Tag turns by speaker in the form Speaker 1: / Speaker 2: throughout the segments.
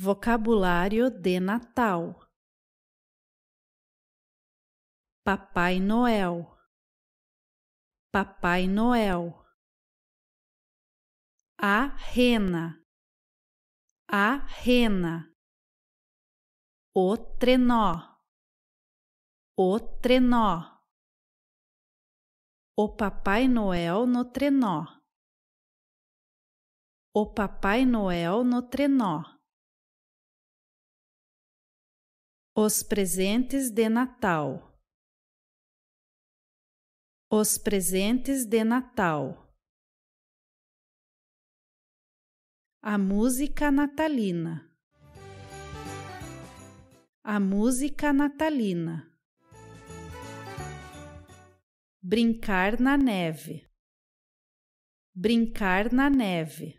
Speaker 1: Vocabulário de Natal: Papai
Speaker 2: Noel, Papai Noel, a rena, a rena, o trenó, o trenó, o Papai Noel no trenó, o Papai Noel no trenó. Os presentes de Natal. Os presentes de Natal.
Speaker 1: A música natalina. A música natalina. Brincar na neve. Brincar na neve.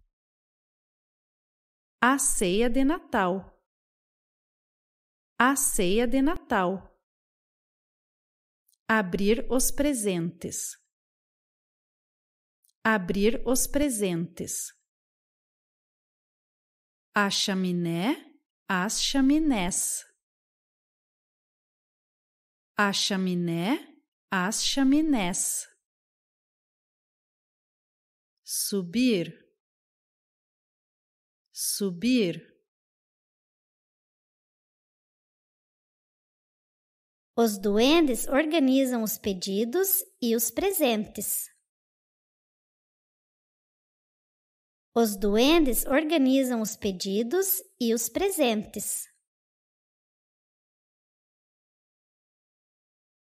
Speaker 1: A ceia de Natal
Speaker 2: a ceia de Natal. Abrir os presentes. Abrir os presentes. A chaminé, as chaminés. A chaminé, as chaminés. Subir, subir Os duendes organizam
Speaker 3: os pedidos e os presentes. Os duendes organizam os pedidos e os presentes.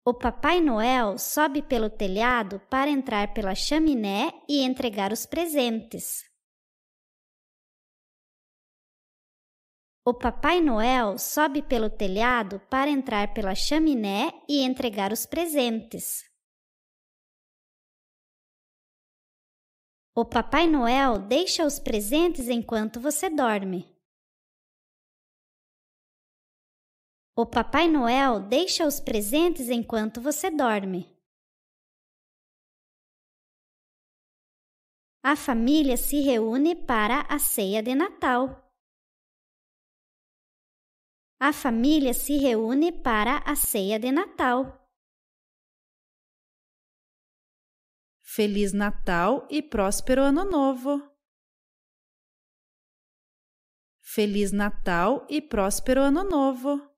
Speaker 3: O Papai Noel sobe pelo telhado para entrar pela chaminé e entregar os presentes. O Papai Noel sobe pelo telhado para entrar pela chaminé e entregar os presentes. O Papai Noel deixa os presentes enquanto você dorme. O Papai Noel deixa os presentes enquanto você
Speaker 2: dorme. A família
Speaker 3: se reúne para a ceia de Natal a família se reúne para a ceia de Natal. Feliz Natal e próspero Ano
Speaker 2: Novo!
Speaker 1: Feliz Natal e próspero Ano Novo!